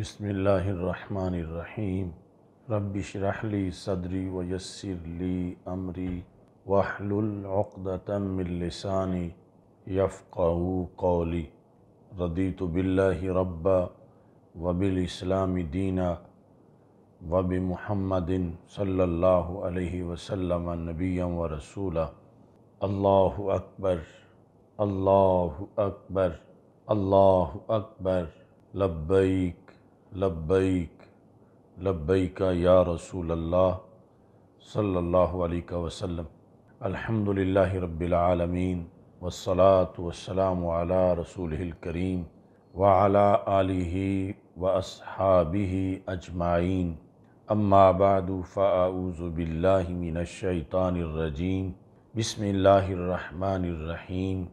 بسم اللہ الرحمن الرحیم رب شرح لی صدری ویسر امری وحلل عمری من لسانی یفقہو قولی ردیۃ باللہ رب وبالاسلام دینہ وبمحمد صلی اللہ علیہ وسلم نبیا ورسولا اللہ اکبر اللہ اکبر اللہ اکبر لبیک لبیک لبیک یا رسول اللہ صلی اللہ علیہ وسلم الحمد للہ رب العالمین والصلاة والسلام على رسوله الكريم وعلى آله وأصحابه أجمعين أما بعد فأعوذ بالله من الشيطان الرجيم بسم الرحمن الرحيم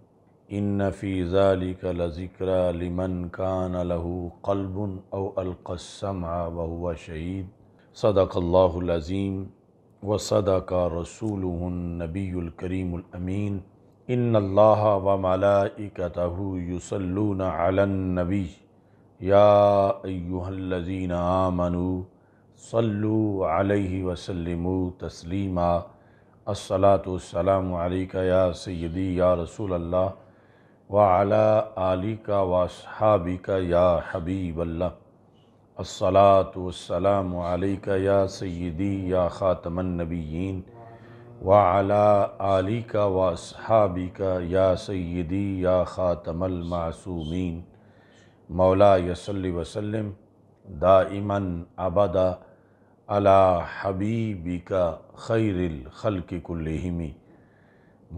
ان فی ذالک لذکر لمن کان له قلب او القى السمع وهو شہید صدق اللہ العظیم وصدق رسوله النبی الکریم الامین ان اللہ وملائکته یصلون علی النبی یا ایها الذین آمنوا صلوا علیہ وسلموا تسلیما الصلاة والسلام علیکہ یا سیدی یا رسول اللہ و علا ع کا یا حبیب اللہ السلاۃ والسلام علی یا سیدی یا خاطمنبیین ولی علی کا واسحابہ یا سیدی یا خاتم المعصومین مولا یسلی وسلم دا امن عبدا علی حبی بیکا خیر الخلق کلہمی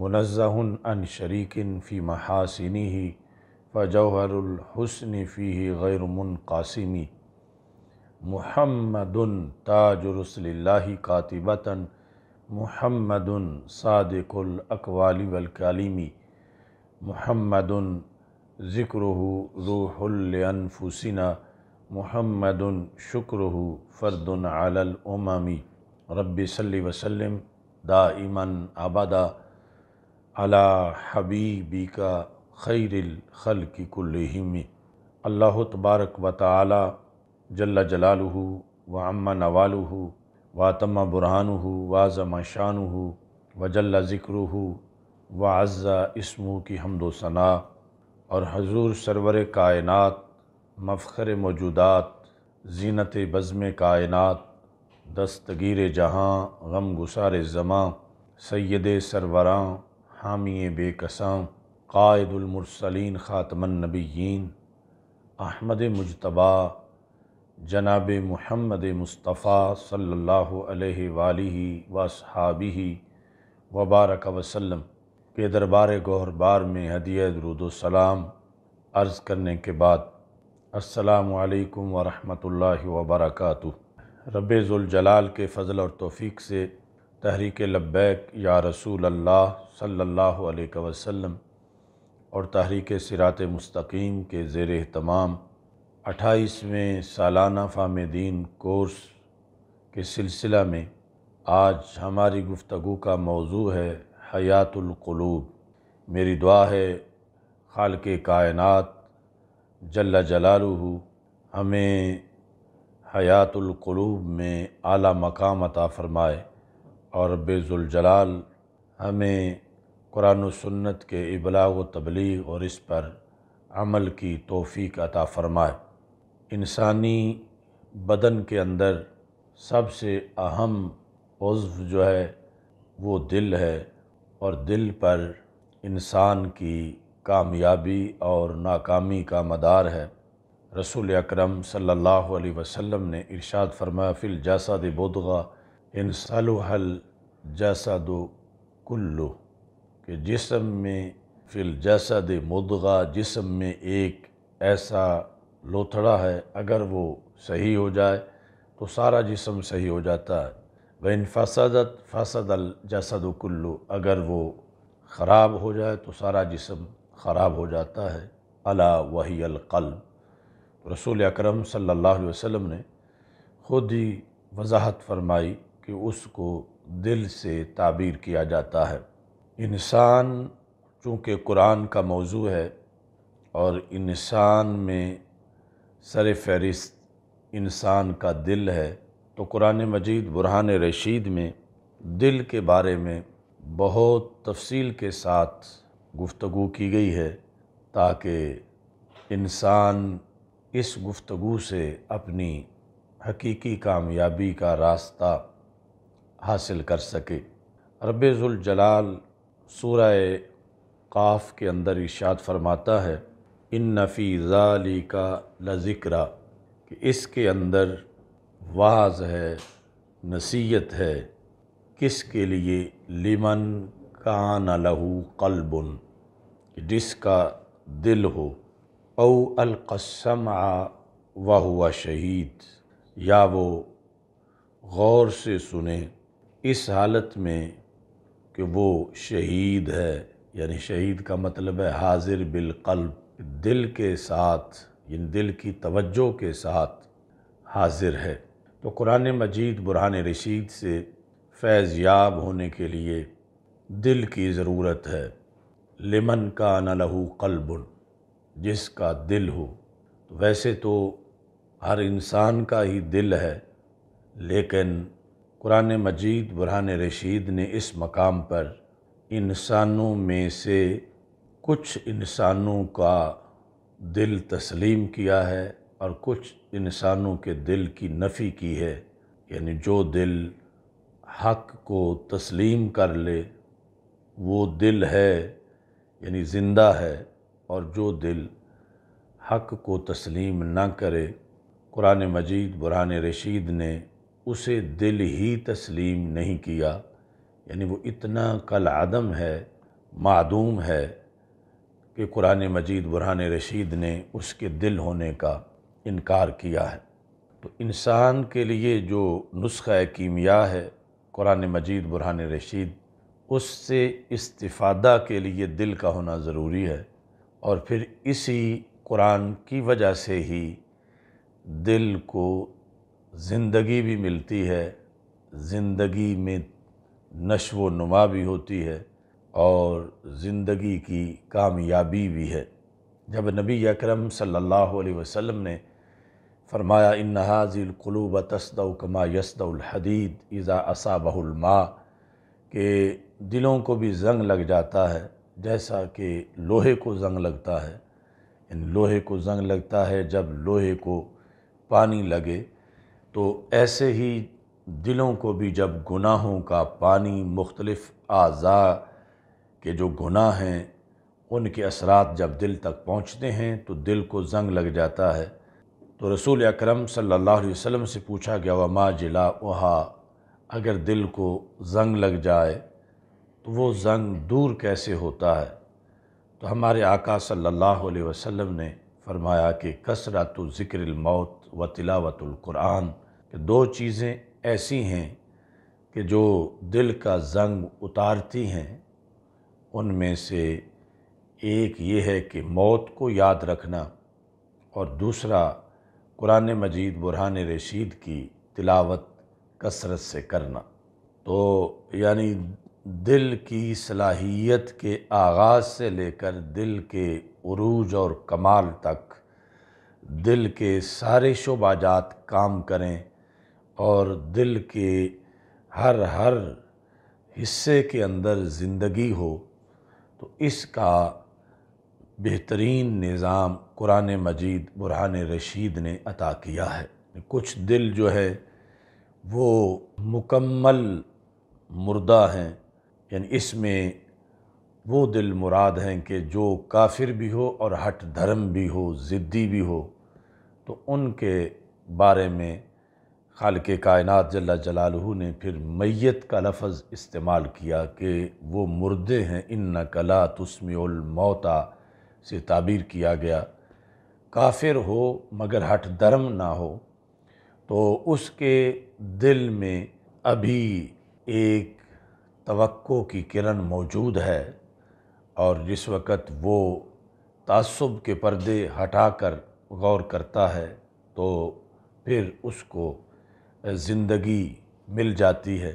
منظہن ان شریکن فی محاسنی ہی فجوہر جوہر الحسن فی غیر قاسمی محمد تاج رسل اللہ کاتبتاً محمد صادق الاقوال والکالیمی محمد ذکرہ روح لانفسنا محمد فرد علی الاممی رب صلی وسلم دائما ابدا علی حبیبی کا خیر الخل کی اللہ تبارک و تعالی جل جلالہ الح و امّاں نوالح وات برہان ہو واضم شان ہو و جل ذکر ہو و اعزا اسمو کی حمد و ثناء اور حضور سرور کائنات مفخر موجودات زینت بزم کائنات دستگیر جہاں غم گسار زماں سید سروراں حامی بے قسام قائد المرسلین خاتم النبیین احمد مجتبہ جناب محمد مصطفیٰ صلی اللہ علیہ وآلہ و وبارک وسلم کے دربار گوھر بار میں درود و سلام عرض کرنے کے بعد السلام علیکم ورحمۃ اللہ وبرکاتہ رب الجلال کے فضل اور توفیق سے تحریک لبیک یا رسول اللہ صلی اللہ علیہ وسلم اور تحریک سرات مستقیم کے زیر اہتمام اٹھائیسویں سالانہ فام دین کورس کے سلسلہ میں آج ہماری گفتگو کا موضوع ہے حیات القلوب میری دعا ہے خالق کائنات جل جلالہ ہمیں حیات القلوب میں اعلیٰ مقام عطا فرمائے اور رب الجلال ہمیں قرآن و سنت کے ابلاغ و تبلیغ اور اس پر عمل کی توفیق عطا فرمائے انسانی بدن کے اندر سب سے اہم عضو جو ہے وہ دل ہے اور دل پر انسان کی کامیابی اور ناکامی کا مدار ہے رسول اکرم صلی اللہ علیہ وسلم نے ارشاد فرمایا فی الجاسد بودغا ان و حل جیسا دو کلو کہ جسم میں فل جیسا دے مدغا جسم میں ایک ایسا لوتھڑا ہے اگر وہ صحیح ہو جائے تو سارا جسم صحیح ہو جاتا ہے بہن فصادت فصد ال جیسا دو کلو اگر وہ خراب ہو جائے تو سارا جسم خراب ہو جاتا ہے القلب رسول اکرم صلی اللہ علیہ وسلم نے خود ہی وضاحت فرمائی کہ اس کو دل سے تعبیر کیا جاتا ہے انسان چونکہ قرآن کا موضوع ہے اور انسان میں سر فہرست انسان کا دل ہے تو قرآن مجید برہان رشید میں دل کے بارے میں بہت تفصیل کے ساتھ گفتگو کی گئی ہے تاکہ انسان اس گفتگو سے اپنی حقیقی کامیابی کا راستہ حاصل کر سکے رب ذوالجلال سورہ قاف کے اندر ارشاد فرماتا ہے ان نفی ذالی کا لذکرہ کہ اس کے اندر واز ہے نصیحت ہے کس کے لیے لمن کان لہو قلبن جس کا دل ہو او القسم آ ہوا شہید یا وہ غور سے سنے اس حالت میں کہ وہ شہید ہے یعنی شہید کا مطلب ہے حاضر بالقلب دل کے ساتھ یعنی دل کی توجہ کے ساتھ حاضر ہے تو قرآن مجید برہان رشید سے فیض یاب ہونے کے لیے دل کی ضرورت ہے لمن کا نہ لہو قلب جس کا دل ہو ویسے تو ہر انسان کا ہی دل ہے لیکن قرآن مجید برحان رشید نے اس مقام پر انسانوں میں سے کچھ انسانوں کا دل تسلیم کیا ہے اور کچھ انسانوں کے دل کی نفی کی ہے یعنی جو دل حق کو تسلیم کر لے وہ دل ہے یعنی زندہ ہے اور جو دل حق کو تسلیم نہ کرے قرآن مجید برہان رشید نے اسے دل ہی تسلیم نہیں کیا یعنی وہ اتنا کل عدم ہے معدوم ہے کہ قرآن مجید برہان رشید نے اس کے دل ہونے کا انکار کیا ہے تو انسان کے لیے جو نسخہ کیمیا ہے قرآن مجید برہان رشید اس سے استفادہ کے لیے دل کا ہونا ضروری ہے اور پھر اسی قرآن کی وجہ سے ہی دل کو زندگی بھی ملتی ہے زندگی میں نشو و نما بھی ہوتی ہے اور زندگی کی کامیابی بھی ہے جب نبی اکرم صلی اللہ علیہ وسلم نے فرمایا انحاظ القلوبت کما یسد الحدید ازا اصابہ بہ الما دلوں کو بھی زنگ لگ جاتا ہے جیسا کہ لوہے کو زنگ لگتا ہے ان یعنی لوہے کو زنگ لگتا ہے جب لوہے کو پانی لگے تو ایسے ہی دلوں کو بھی جب گناہوں کا پانی مختلف اعضاء کے جو گناہ ہیں ان کے اثرات جب دل تک پہنچتے ہیں تو دل کو زنگ لگ جاتا ہے تو رسول اکرم صلی اللہ علیہ وسلم سے پوچھا گیا وما جلا اوہا اگر دل کو زنگ لگ جائے تو وہ زنگ دور کیسے ہوتا ہے تو ہمارے آقا صلی اللہ علیہ وسلم نے فرمایا کہ کثرت ذکر الموت و تلاوت القرآن کہ دو چیزیں ایسی ہیں کہ جو دل کا زنگ اتارتی ہیں ان میں سے ایک یہ ہے کہ موت کو یاد رکھنا اور دوسرا قرآن مجید برہان رشید کی تلاوت کثرت سے کرنا تو یعنی دل کی صلاحیت کے آغاز سے لے کر دل کے عروج اور کمال تک دل کے سارے شعبہ جات کام کریں اور دل کے ہر ہر حصے کے اندر زندگی ہو تو اس کا بہترین نظام قرآن مجید برہان رشید نے عطا کیا ہے کچھ دل جو ہے وہ مکمل مردہ ہیں یعنی اس میں وہ دل مراد ہیں کہ جو کافر بھی ہو اور ہٹ دھرم بھی ہو زدی بھی ہو تو ان کے بارے میں خالق کائنات جل جلالہ نے پھر میت کا لفظ استعمال کیا کہ وہ مردے ہیں ان کلا تسمع الموتا سے تعبیر کیا گیا کافر ہو مگر ہٹ درم نہ ہو تو اس کے دل میں ابھی ایک توقع کی کرن موجود ہے اور جس وقت وہ تعصب کے پردے ہٹا کر غور کرتا ہے تو پھر اس کو زندگی مل جاتی ہے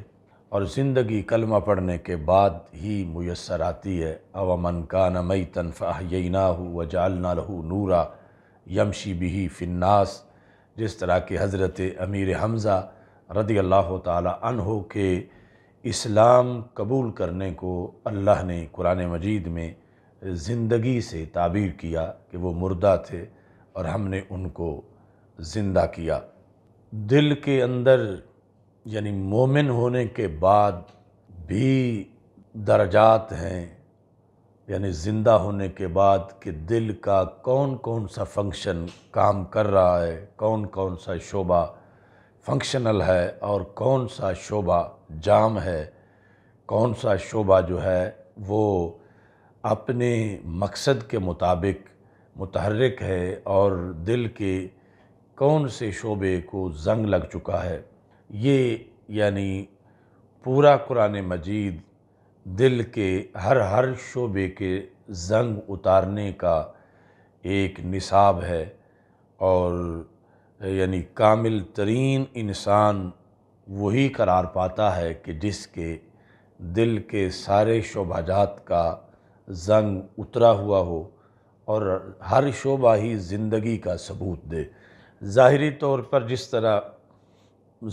اور زندگی کلمہ پڑھنے کے بعد ہی میسر آتی ہے او کا کان تنفاہ یینا ہو و جال نالہ نورا یمشی بھی فناس جس طرح کے حضرت امیر حمزہ رضی اللہ تعالیٰ عن ہو کے اسلام قبول کرنے کو اللہ نے قرآن مجید میں زندگی سے تعبیر کیا کہ وہ مردہ تھے اور ہم نے ان کو زندہ کیا دل کے اندر یعنی مومن ہونے کے بعد بھی درجات ہیں یعنی زندہ ہونے کے بعد کہ دل کا کون کون سا فنکشن کام کر رہا ہے کون کون سا شعبہ فنکشنل ہے اور کون سا شعبہ جام ہے کون سا شعبہ جو ہے وہ اپنے مقصد کے مطابق متحرک ہے اور دل کے کون سے شعبے کو زنگ لگ چکا ہے یہ یعنی پورا قرآن مجید دل کے ہر ہر شعبے کے زنگ اتارنے کا ایک نصاب ہے اور یعنی کامل ترین انسان وہی قرار پاتا ہے کہ جس کے دل کے سارے شعبہ جات کا زنگ اترا ہوا ہو اور ہر شعبہ ہی زندگی کا ثبوت دے ظاہری طور پر جس طرح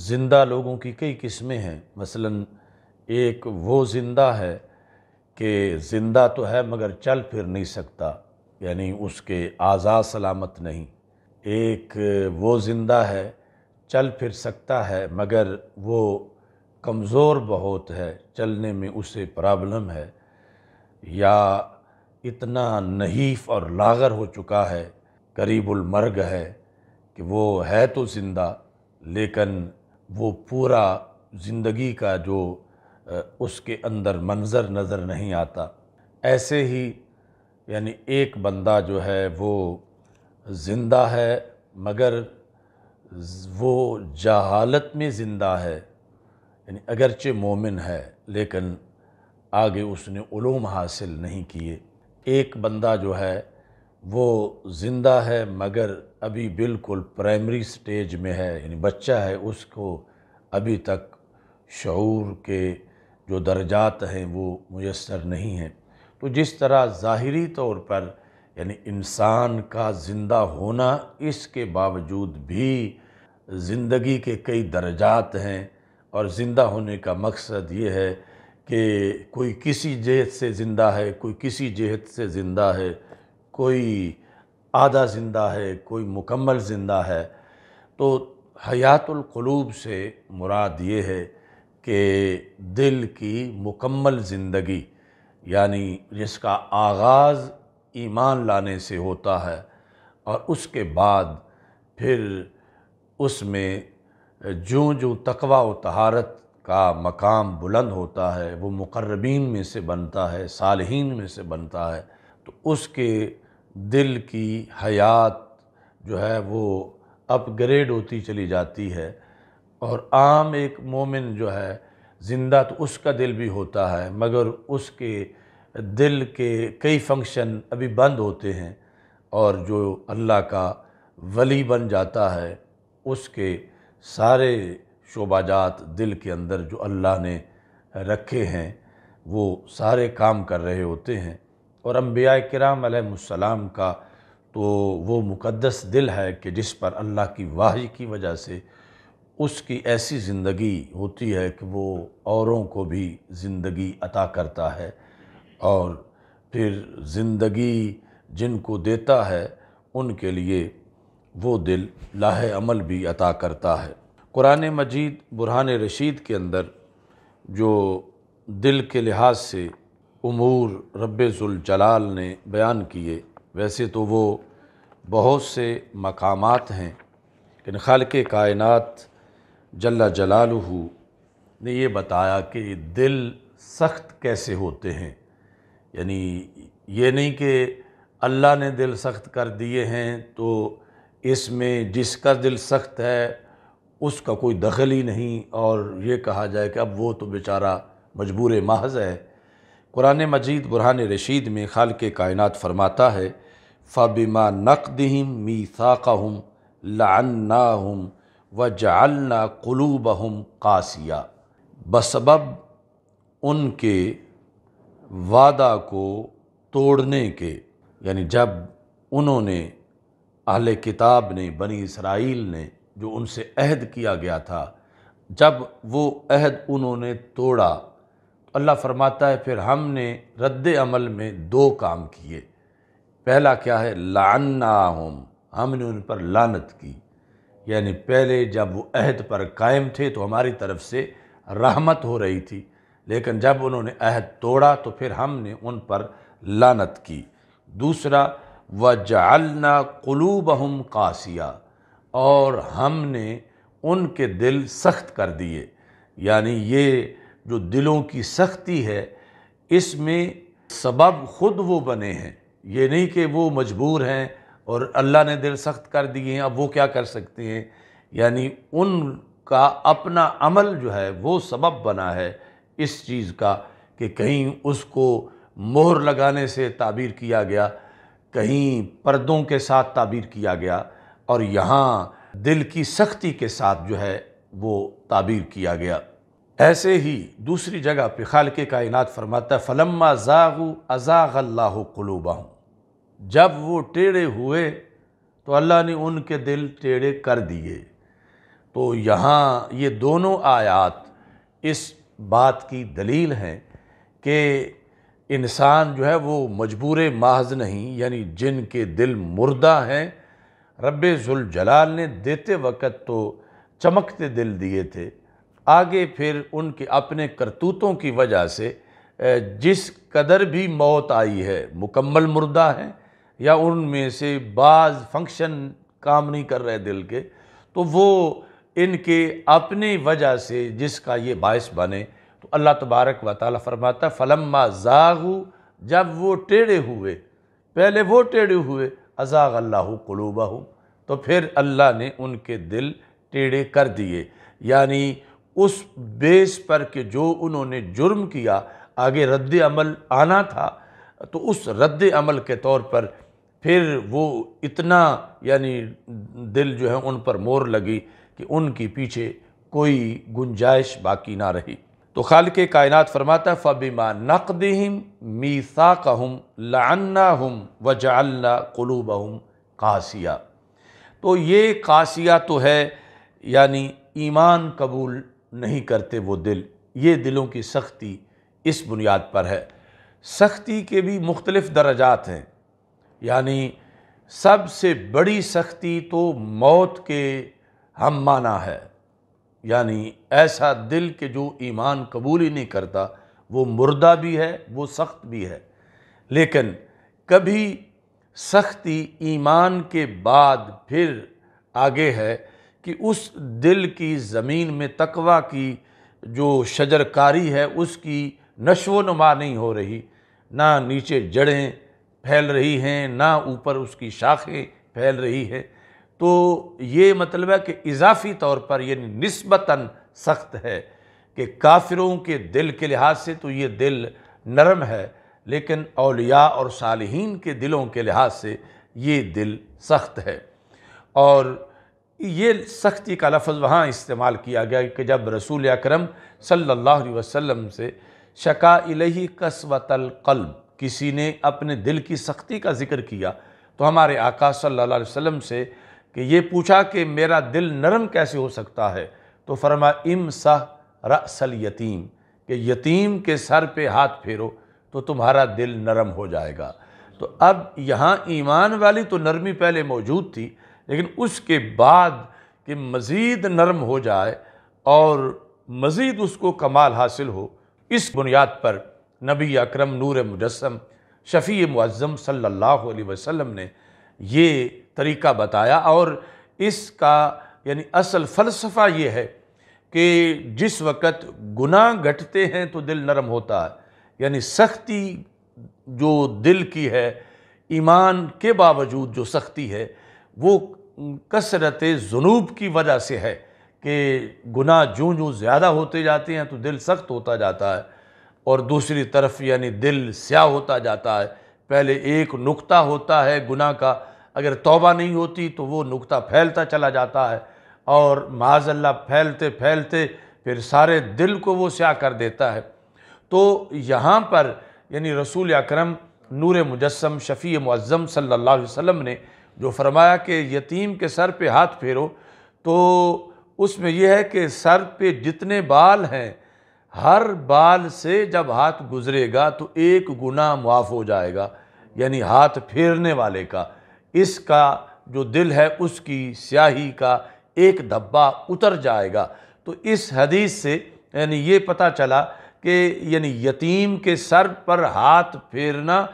زندہ لوگوں کی کئی قسمیں ہیں مثلا ایک وہ زندہ ہے کہ زندہ تو ہے مگر چل پھر نہیں سکتا یعنی اس کے اعزاد سلامت نہیں ایک وہ زندہ ہے چل پھر سکتا ہے مگر وہ کمزور بہت ہے چلنے میں اسے پرابلم ہے یا اتنا نحیف اور لاغر ہو چکا ہے قریب المرگ ہے کہ وہ ہے تو زندہ لیکن وہ پورا زندگی کا جو اس کے اندر منظر نظر نہیں آتا ایسے ہی یعنی ایک بندہ جو ہے وہ زندہ ہے مگر وہ جہالت میں زندہ ہے یعنی اگرچہ مومن ہے لیکن آگے اس نے علوم حاصل نہیں کیے ایک بندہ جو ہے وہ زندہ ہے مگر ابھی بالکل پرائمری سٹیج میں ہے یعنی بچہ ہے اس کو ابھی تک شعور کے جو درجات ہیں وہ میسر نہیں ہیں تو جس طرح ظاہری طور پر یعنی انسان کا زندہ ہونا اس کے باوجود بھی زندگی کے کئی درجات ہیں اور زندہ ہونے کا مقصد یہ ہے کہ کوئی کسی جہت سے زندہ ہے کوئی کسی جہت سے زندہ ہے کوئی آدھا زندہ ہے کوئی مکمل زندہ ہے تو حیات القلوب سے مراد یہ ہے کہ دل کی مکمل زندگی یعنی جس کا آغاز ایمان لانے سے ہوتا ہے اور اس کے بعد پھر اس میں جوں جوں تقوی و تہارت کا مقام بلند ہوتا ہے وہ مقربین میں سے بنتا ہے صالحین میں سے بنتا ہے تو اس کے دل کی حیات جو ہے وہ اپ گریڈ ہوتی چلی جاتی ہے اور عام ایک مومن جو ہے زندہ تو اس کا دل بھی ہوتا ہے مگر اس کے دل کے کئی فنکشن ابھی بند ہوتے ہیں اور جو اللہ کا ولی بن جاتا ہے اس کے سارے شعبہ جات دل کے اندر جو اللہ نے رکھے ہیں وہ سارے کام کر رہے ہوتے ہیں اور انبیاء کرام علیہ السلام کا تو وہ مقدس دل ہے کہ جس پر اللہ کی واحد کی وجہ سے اس کی ایسی زندگی ہوتی ہے کہ وہ اوروں کو بھی زندگی عطا کرتا ہے اور پھر زندگی جن کو دیتا ہے ان کے لیے وہ دل لاہ عمل بھی عطا کرتا ہے قرآن مجید برہان رشید کے اندر جو دل کے لحاظ سے امور رب ذوالجلال نے بیان کیے ویسے تو وہ بہت سے مقامات ہیں ان خالق کائنات جل جلالہ نے یہ بتایا کہ دل سخت کیسے ہوتے ہیں یعنی یہ نہیں کہ اللہ نے دل سخت کر دیے ہیں تو اس میں جس کا دل سخت ہے اس کا کوئی دخل ہی نہیں اور یہ کہا جائے کہ اب وہ تو بیچارہ مجبور محض ہے قرآن مجید برہان رشید میں خالق کائنات فرماتا ہے فبیما نَقْدِهِمْ مِيثَاقَهُمْ لَعَنَّاهُمْ وَجَعَلْنَا قُلُوبَهُمْ قَاسِيَا بسبب قاسیہ ان کے وعدہ کو توڑنے کے یعنی جب انہوں نے اہل کتاب نے بنی اسرائیل نے جو ان سے عہد کیا گیا تھا جب وہ عہد انہوں نے توڑا اللہ فرماتا ہے پھر ہم نے رد عمل میں دو کام کیے پہلا کیا ہے لان ہم نے ان پر لانت کی یعنی پہلے جب وہ عہد پر قائم تھے تو ہماری طرف سے رحمت ہو رہی تھی لیکن جب انہوں نے عہد توڑا تو پھر ہم نے ان پر لانت کی دوسرا وجالہ قلوب ہم قاسیہ اور ہم نے ان کے دل سخت کر دیے یعنی یہ جو دلوں کی سختی ہے اس میں سبب خود وہ بنے ہیں یہ نہیں کہ وہ مجبور ہیں اور اللہ نے دل سخت کر دیے ہیں اب وہ کیا کر سکتے ہیں یعنی ان کا اپنا عمل جو ہے وہ سبب بنا ہے اس چیز کا کہ کہیں اس کو مہر لگانے سے تعبیر کیا گیا کہیں پردوں کے ساتھ تعبیر کیا گیا اور یہاں دل کی سختی کے ساتھ جو ہے وہ تعبیر کیا گیا ایسے ہی دوسری جگہ پہ خالق کائنات فرماتا ہے فلما زاغو ازاغ اللہ قلوبہ جب وہ ٹیڑے ہوئے تو اللہ نے ان کے دل ٹیڑے کر دیے تو یہاں یہ دونوں آیات اس بات کی دلیل ہیں کہ انسان جو ہے وہ مجبور محض نہیں یعنی جن کے دل مردہ ہیں رب ذوالجلال نے دیتے وقت تو چمکتے دل دیے تھے آگے پھر ان کے اپنے کرتوتوں کی وجہ سے جس قدر بھی موت آئی ہے مکمل مردہ ہیں یا ان میں سے بعض فنکشن کام نہیں کر رہے دل کے تو وہ ان کے اپنی وجہ سے جس کا یہ باعث بنے تو اللہ تبارک و تعالیٰ فرماتا فَلَمَّا زَاغُوا جب وہ ٹیڑے ہوئے پہلے وہ ٹیڑے ہوئے ازاغ اللہ ہو قلوبہ تو پھر اللہ نے ان کے دل ٹیڑے کر دیے یعنی اس بیس پر کہ جو انہوں نے جرم کیا آگے رد عمل آنا تھا تو اس رد عمل کے طور پر پھر وہ اتنا یعنی دل جو ہے ان پر مور لگی کہ ان کی پیچھے کوئی گنجائش باقی نہ رہی تو خالق کائنات فرماتا ہے نقدہم نَقْدِهِمْ مِيثَاقَهُمْ لَعَنَّاهُمْ وَجَعَلْنَا قُلُوبَهُمْ قَاسِيَا قاسیہ تو یہ قاسیہ تو ہے یعنی ایمان قبول نہیں کرتے وہ دل یہ دلوں کی سختی اس بنیاد پر ہے سختی کے بھی مختلف درجات ہیں یعنی سب سے بڑی سختی تو موت کے ہم مانا ہے یعنی ایسا دل کے جو ایمان قبول ہی نہیں کرتا وہ مردہ بھی ہے وہ سخت بھی ہے لیکن کبھی سختی ایمان کے بعد پھر آگے ہے کہ اس دل کی زمین میں تقوی کی جو شجرکاری ہے اس کی نشو و نما نہیں ہو رہی نہ نیچے جڑیں پھیل رہی ہیں نہ اوپر اس کی شاخیں پھیل رہی ہے تو یہ مطلب ہے کہ اضافی طور پر یعنی نسبتاً سخت ہے کہ کافروں کے دل کے لحاظ سے تو یہ دل نرم ہے لیکن اولیاء اور صالحین کے دلوں کے لحاظ سے یہ دل سخت ہے اور یہ سختی کا لفظ وہاں استعمال کیا گیا کہ جب رسول اکرم صلی اللہ علیہ وسلم سے شکا الہی قسوت القلب کسی نے اپنے دل کی سختی کا ذکر کیا تو ہمارے آقا صلی اللہ علیہ وسلم سے کہ یہ پوچھا کہ میرا دل نرم کیسے ہو سکتا ہے تو فرما امسہ رأس الیتیم کہ یتیم کے سر پہ ہاتھ پھیرو تو تمہارا دل نرم ہو جائے گا تو اب یہاں ایمان والی تو نرمی پہلے موجود تھی لیکن اس کے بعد کہ مزید نرم ہو جائے اور مزید اس کو کمال حاصل ہو اس بنیاد پر نبی اکرم نور مجسم شفیع معظم صلی اللہ علیہ وسلم نے یہ طریقہ بتایا اور اس کا یعنی اصل فلسفہ یہ ہے کہ جس وقت گناہ گھٹتے ہیں تو دل نرم ہوتا ہے یعنی سختی جو دل کی ہے ایمان کے باوجود جو سختی ہے وہ کثرت جنوب کی وجہ سے ہے کہ گناہ جوں جوں زیادہ ہوتے جاتے ہیں تو دل سخت ہوتا جاتا ہے اور دوسری طرف یعنی دل سیاہ ہوتا جاتا ہے پہلے ایک نقطہ ہوتا ہے گناہ کا اگر توبہ نہیں ہوتی تو وہ نقطہ پھیلتا چلا جاتا ہے اور معاذ اللہ پھیلتے پھیلتے پھر سارے دل کو وہ سیاہ کر دیتا ہے تو یہاں پر یعنی رسول اکرم نور مجسم شفیع معظم صلی اللہ علیہ وسلم نے جو فرمایا کہ یتیم کے سر پہ ہاتھ پھیرو تو اس میں یہ ہے کہ سر پہ جتنے بال ہیں ہر بال سے جب ہاتھ گزرے گا تو ایک گناہ معاف ہو جائے گا یعنی ہاتھ پھیرنے والے کا اس کا جو دل ہے اس کی سیاہی کا ایک دھبا اتر جائے گا تو اس حدیث سے یعنی یہ پتہ چلا کہ یعنی یتیم کے سر پر ہاتھ پھیرنا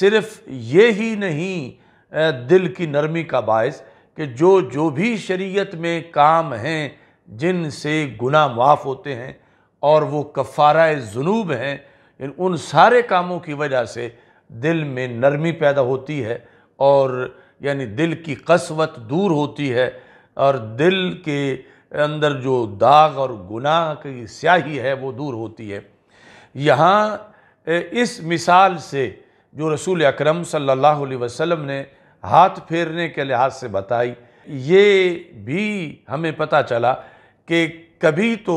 صرف یہ ہی نہیں دل کی نرمی کا باعث کہ جو جو بھی شریعت میں کام ہیں جن سے گناہ معاف ہوتے ہیں اور وہ کفارہ جنوب ہیں ان سارے کاموں کی وجہ سے دل میں نرمی پیدا ہوتی ہے اور یعنی دل کی قصوت دور ہوتی ہے اور دل کے اندر جو داغ اور گناہ کی سیاہی ہے وہ دور ہوتی ہے یہاں اس مثال سے جو رسول اکرم صلی اللہ علیہ وسلم نے ہاتھ پھیرنے کے لحاظ سے بتائی یہ بھی ہمیں پتہ چلا کہ کبھی تو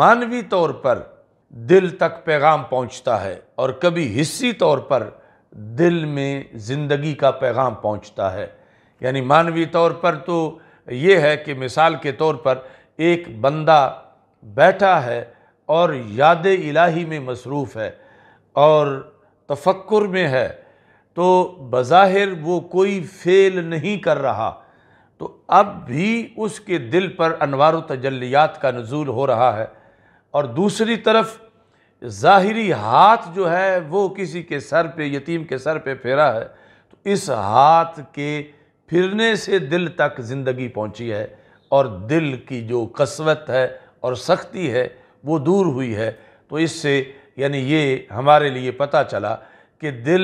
مانوی طور پر دل تک پیغام پہنچتا ہے اور کبھی حصی طور پر دل میں زندگی کا پیغام پہنچتا ہے یعنی مانوی طور پر تو یہ ہے کہ مثال کے طور پر ایک بندہ بیٹھا ہے اور یاد الہی میں مصروف ہے اور تفکر میں ہے تو بظاہر وہ کوئی فیل نہیں کر رہا تو اب بھی اس کے دل پر انوار و تجلیات کا نزول ہو رہا ہے اور دوسری طرف ظاہری ہاتھ جو ہے وہ کسی کے سر پہ یتیم کے سر پہ پھیرا ہے تو اس ہاتھ کے پھرنے سے دل تک زندگی پہنچی ہے اور دل کی جو قصوت ہے اور سختی ہے وہ دور ہوئی ہے تو اس سے یعنی یہ ہمارے لیے پتہ چلا کہ دل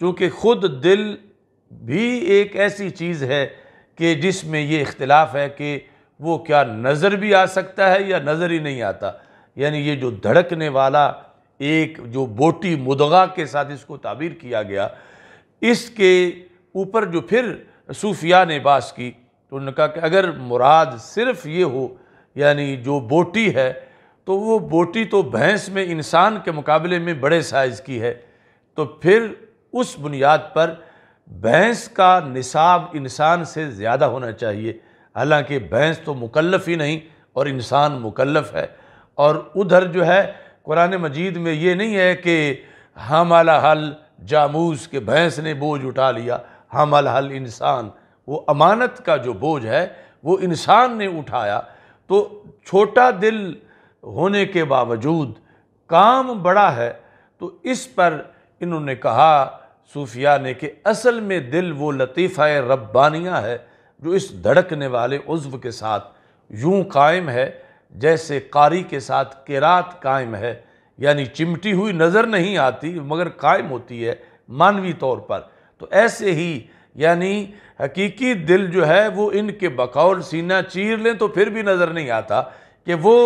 چونکہ خود دل بھی ایک ایسی چیز ہے کہ جس میں یہ اختلاف ہے کہ وہ کیا نظر بھی آ سکتا ہے یا نظر ہی نہیں آتا یعنی یہ جو دھڑکنے والا ایک جو بوٹی مدغا کے ساتھ اس کو تعبیر کیا گیا اس کے اوپر جو پھر صوفیہ باس کی تو انہوں نے کہا کہ اگر مراد صرف یہ ہو یعنی جو بوٹی ہے تو وہ بوٹی تو بھینس میں انسان کے مقابلے میں بڑے سائز کی ہے تو پھر اس بنیاد پر بھینس کا نصاب انسان سے زیادہ ہونا چاہیے حالانکہ بھینس تو مکلف ہی نہیں اور انسان مکلف ہے اور ادھر جو ہے قرآن مجید میں یہ نہیں ہے کہ حام حل جاموس کے بھینس نے بوجھ اٹھا لیا حام حل انسان وہ امانت کا جو بوجھ ہے وہ انسان نے اٹھایا تو چھوٹا دل ہونے کے باوجود کام بڑا ہے تو اس پر انہوں نے کہا صوفیہ نے کہ اصل میں دل وہ لطیفہ ربانیہ ہے جو اس دھڑکنے والے عضو کے ساتھ یوں قائم ہے جیسے قاری کے ساتھ کیرات قائم ہے یعنی چمٹی ہوئی نظر نہیں آتی مگر قائم ہوتی ہے مانوی طور پر تو ایسے ہی یعنی حقیقی دل جو ہے وہ ان کے بقول سینہ چیر لیں تو پھر بھی نظر نہیں آتا کہ وہ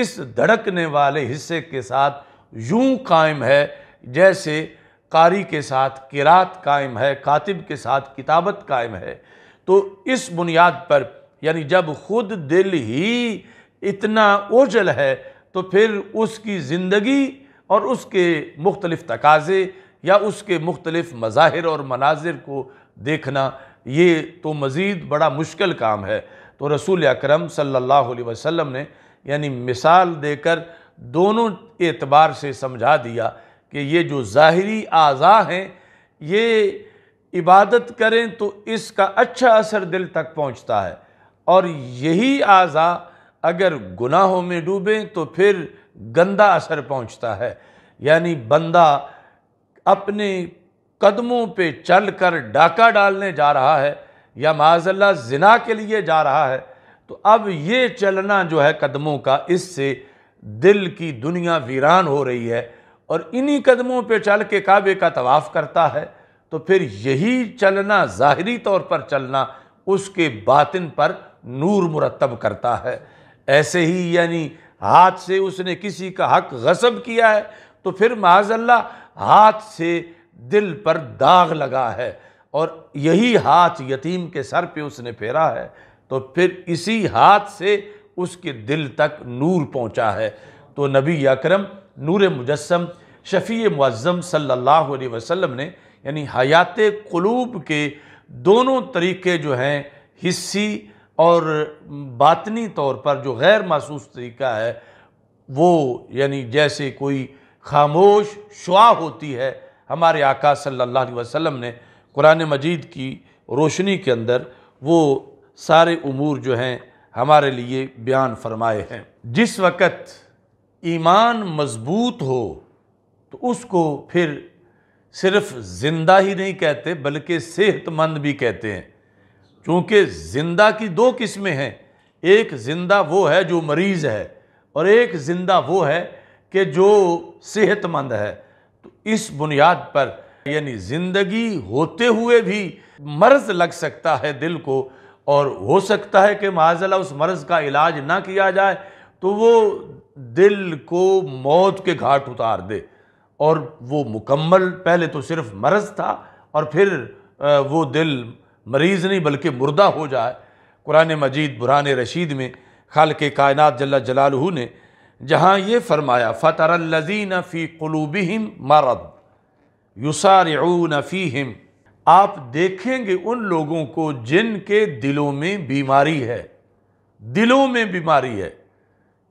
اس دھڑکنے والے حصے کے ساتھ یوں قائم ہے جیسے قاری کے ساتھ قرات قائم ہے کاتب کے ساتھ کتابت قائم ہے تو اس بنیاد پر یعنی جب خود دل ہی اتنا اوجل ہے تو پھر اس کی زندگی اور اس کے مختلف تقاضے یا اس کے مختلف مظاہر اور مناظر کو دیکھنا یہ تو مزید بڑا مشکل کام ہے تو رسول اکرم صلی اللہ علیہ وسلم نے یعنی مثال دے کر دونوں اعتبار سے سمجھا دیا کہ یہ جو ظاہری اعضاء ہیں یہ عبادت کریں تو اس کا اچھا اثر دل تک پہنچتا ہے اور یہی آزا اگر گناہوں میں ڈوبیں تو پھر گندا اثر پہنچتا ہے یعنی بندہ اپنے قدموں پہ چل کر ڈاکہ ڈالنے جا رہا ہے یا معاذ اللہ زنا کے لیے جا رہا ہے تو اب یہ چلنا جو ہے قدموں کا اس سے دل کی دنیا ویران ہو رہی ہے اور انہی قدموں پہ چل کے کعبے کا طواف کرتا ہے تو پھر یہی چلنا ظاہری طور پر چلنا اس کے باطن پر نور مرتب کرتا ہے ایسے ہی یعنی ہاتھ سے اس نے کسی کا حق غصب کیا ہے تو پھر معاذ اللہ ہاتھ سے دل پر داغ لگا ہے اور یہی ہاتھ یتیم کے سر پہ اس نے پھیرا ہے تو پھر اسی ہاتھ سے اس کے دل تک نور پہنچا ہے تو نبی اکرم نور مجسم شفیع معظم صلی اللہ علیہ وسلم نے یعنی حیات قلوب کے دونوں طریقے جو ہیں حصی اور باطنی طور پر جو غیر محسوس طریقہ ہے وہ یعنی جیسے کوئی خاموش شعا ہوتی ہے ہمارے آقا صلی اللہ علیہ وسلم نے قرآن مجید کی روشنی کے اندر وہ سارے امور جو ہیں ہمارے لیے بیان فرمائے ہیں جس وقت ایمان مضبوط ہو تو اس کو پھر صرف زندہ ہی نہیں کہتے بلکہ صحت مند بھی کہتے ہیں چونکہ زندہ کی دو قسمیں ہیں ایک زندہ وہ ہے جو مریض ہے اور ایک زندہ وہ ہے کہ جو صحت مند ہے تو اس بنیاد پر یعنی زندگی ہوتے ہوئے بھی مرض لگ سکتا ہے دل کو اور ہو سکتا ہے کہ اللہ اس مرض کا علاج نہ کیا جائے تو وہ دل کو موت کے گھاٹ اتار دے اور وہ مکمل پہلے تو صرف مرض تھا اور پھر وہ دل مریض نہیں بلکہ مردہ ہو جائے قرآن مجید بران رشید میں خالق کائنات جل جلالہ نے جہاں یہ فرمایا فَتَرَ الزین فی قلوبہم مرب يُسَارِعُونَ فِيهِمْ آپ دیکھیں گے ان لوگوں کو جن کے دلوں میں بیماری ہے دلوں میں بیماری ہے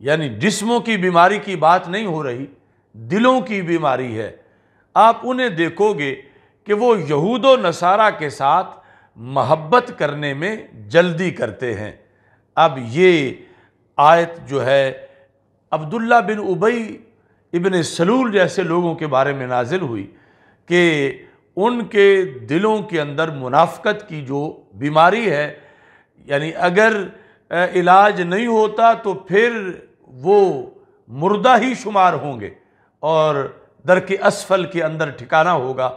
یعنی جسموں کی بیماری کی بات نہیں ہو رہی دلوں کی بیماری ہے آپ انہیں دیکھو گے کہ وہ یہود و نصارہ کے ساتھ محبت کرنے میں جلدی کرتے ہیں اب یہ آیت جو ہے عبداللہ بن ابئی ابن سلول جیسے لوگوں کے بارے میں نازل ہوئی کہ ان کے دلوں کے اندر منافقت کی جو بیماری ہے یعنی اگر علاج نہیں ہوتا تو پھر وہ مردہ ہی شمار ہوں گے اور در کے اسفل کے اندر ٹھکانا ہوگا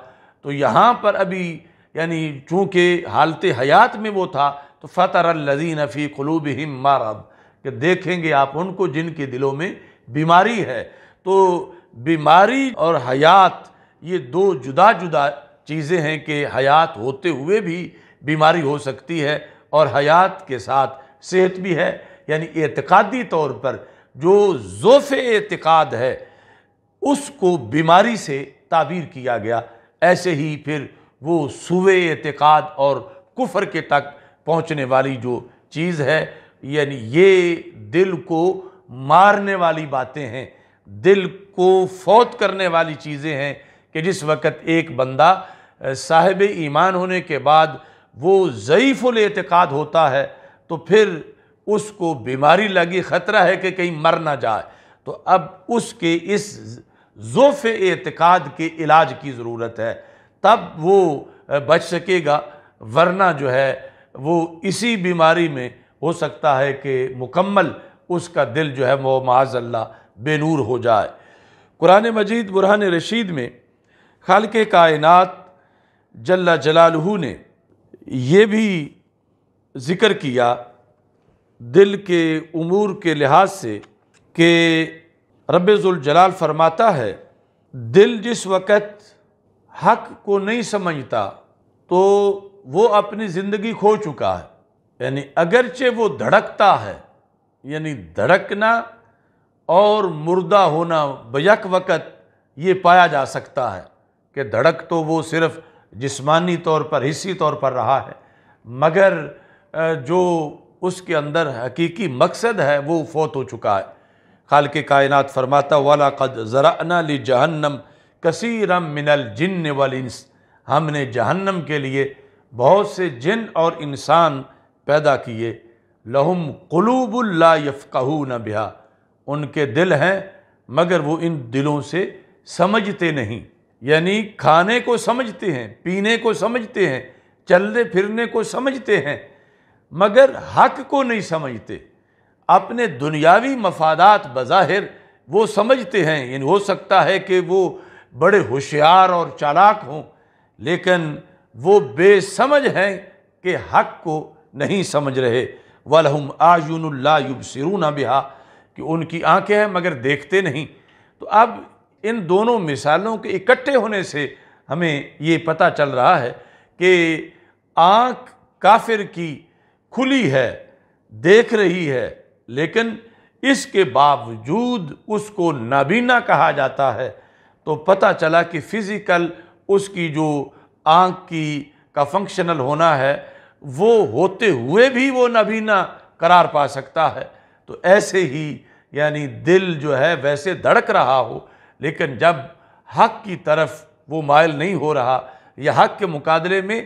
تو یہاں پر ابھی یعنی چونکہ حالت حیات میں وہ تھا تو فتح الضینفی قلوب ہم مارب کہ دیکھیں گے آپ ان کو جن کے دلوں میں بیماری ہے تو بیماری اور حیات یہ دو جدا جدا چیزیں ہیں کہ حیات ہوتے ہوئے بھی بیماری ہو سکتی ہے اور حیات کے ساتھ صحت بھی ہے یعنی اعتقادی طور پر جو ذوف اعتقاد ہے اس کو بیماری سے تعبیر کیا گیا ایسے ہی پھر وہ سوئے اعتقاد اور کفر کے تک پہنچنے والی جو چیز ہے یعنی یہ دل کو مارنے والی باتیں ہیں دل کو فوت کرنے والی چیزیں ہیں کہ جس وقت ایک بندہ صاحب ایمان ہونے کے بعد وہ ضعیف الاعتقاد ہوتا ہے تو پھر اس کو بیماری لگی خطرہ ہے کہ کہیں مر نہ جائے تو اب اس کے اس ظوف اعتقاد کے علاج کی ضرورت ہے تب وہ بچ سکے گا ورنہ جو ہے وہ اسی بیماری میں ہو سکتا ہے کہ مکمل اس کا دل جو ہے وہ معاذ اللہ بے نور ہو جائے قرآن مجید برہان رشید میں خالق کائنات جل جلالہ نے یہ بھی ذکر کیا دل کے امور کے لحاظ سے کہ رب ذوالجلال فرماتا ہے دل جس وقت حق کو نہیں سمجھتا تو وہ اپنی زندگی کھو چکا ہے یعنی اگرچہ وہ دھڑکتا ہے یعنی دھڑکنا اور مردہ ہونا بیک وقت یہ پایا جا سکتا ہے کہ دھڑک تو وہ صرف جسمانی طور پر حصی طور پر رہا ہے مگر جو اس کے اندر حقیقی مقصد ہے وہ فوت ہو چکا ہے خالق کائنات فرماتا والا قد ذران لِجَهَنَّمْ جہنم کثیرم من الجن ہم نے جہنم کے لیے بہت سے جن اور انسان پیدا کیے لہم قلوب اللہ يَفْقَهُونَ بِهَا ان کے دل ہیں مگر وہ ان دلوں سے سمجھتے نہیں یعنی کھانے کو سمجھتے ہیں پینے کو سمجھتے ہیں چلنے پھرنے کو سمجھتے ہیں مگر حق کو نہیں سمجھتے اپنے دنیاوی مفادات بظاہر وہ سمجھتے ہیں یعنی ہو سکتا ہے کہ وہ بڑے ہوشیار اور چالاک ہوں لیکن وہ بے سمجھ ہیں کہ حق کو نہیں سمجھ رہے وَلَهُمْ آیون اللہ يُبْسِرُونَ بِهَا بہا کہ ان کی آنکھیں ہیں مگر دیکھتے نہیں تو اب ان دونوں مثالوں کے اکٹھے ہونے سے ہمیں یہ پتہ چل رہا ہے کہ آنکھ کافر کی کھلی ہے دیکھ رہی ہے لیکن اس کے باوجود اس کو نابینا کہا جاتا ہے تو پتہ چلا کہ فزیکل اس کی جو آنکھ کی کا فنکشنل ہونا ہے وہ ہوتے ہوئے بھی وہ نابینا قرار پا سکتا ہے تو ایسے ہی یعنی دل جو ہے ویسے دھڑک رہا ہو لیکن جب حق کی طرف وہ مائل نہیں ہو رہا یا حق کے مقادلے میں